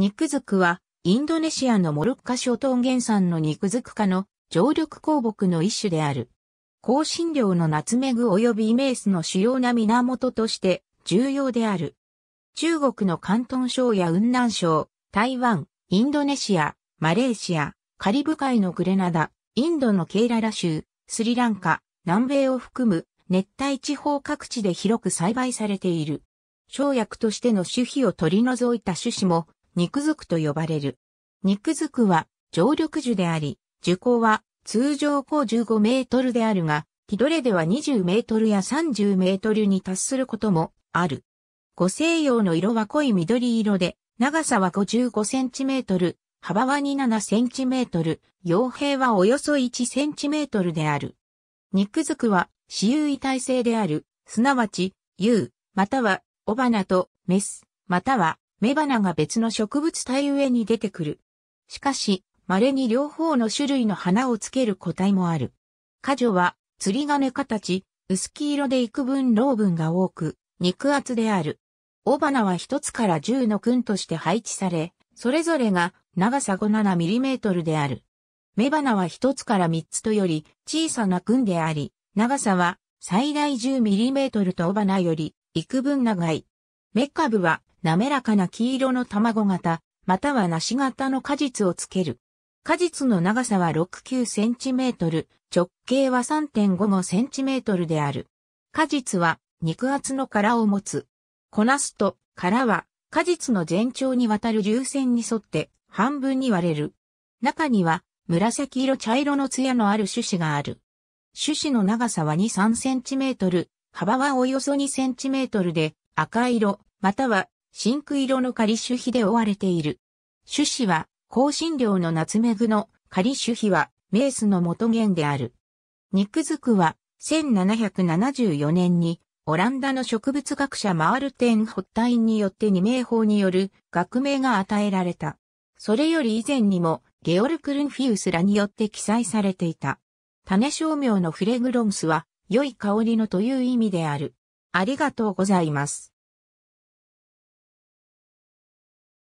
肉づくは、インドネシアのモルッカ諸島原産の肉づく科の常緑鉱木の一種である。香辛料のナツメグ及びイメースの主要な源として重要である。中国の広東省や雲南省、台湾、インドネシア、マレーシア、カリブ海のグレナダ、インドのケイララ州、スリランカ、南米を含む熱帯地方各地で広く栽培されている。生薬としての種皮を取り除いた種子も肉づくと呼ばれる。肉づくは常緑樹であり、樹高は通常高15メートルであるが、日どれでは20メートルや30メートルに達することもある。五西洋の色は濃い緑色で、長さは55センチメートル、幅は27センチメートル、傭兵はおよそ1センチメートルである。肉づくは、私有異体性である、すなわち、有、または、雄花と、メス、または、雌花が別の植物体上に出てくる。しかし、稀に両方の種類の花をつける個体もある。花女は、釣り金形、薄黄色で幾分老分が多く、肉厚である。雄花は一つから十の群として配置され、それぞれが長さ5 7トルである。雌花は一つから三つとより小さな群であり、長さは最大1 0トルと雄花より幾分長い。雌株は滑らかな黄色の卵型、または梨型の果実をつける。果実の長さは69センチメートル、直径は3.55センチメートルである。果実は肉厚の殻を持つ。こなすと殻は果実の全長にわたる流線に沿って半分に割れる。中には紫色茶色の艶のある種子がある。種子の長さは2、3センチメートル、幅はおよそ2センチメートルで赤色、または真紅色の仮種皮で覆われている。種子は、香辛料のナツメグの仮種皮は、メースの元元である。肉づくは、1774年に、オランダの植物学者マールテン・ホッタインによって二名法による学名が与えられた。それより以前にも、ゲオル・クルンフィウスらによって記載されていた。種商名のフレグロンスは、良い香りのという意味である。ありがとうございます。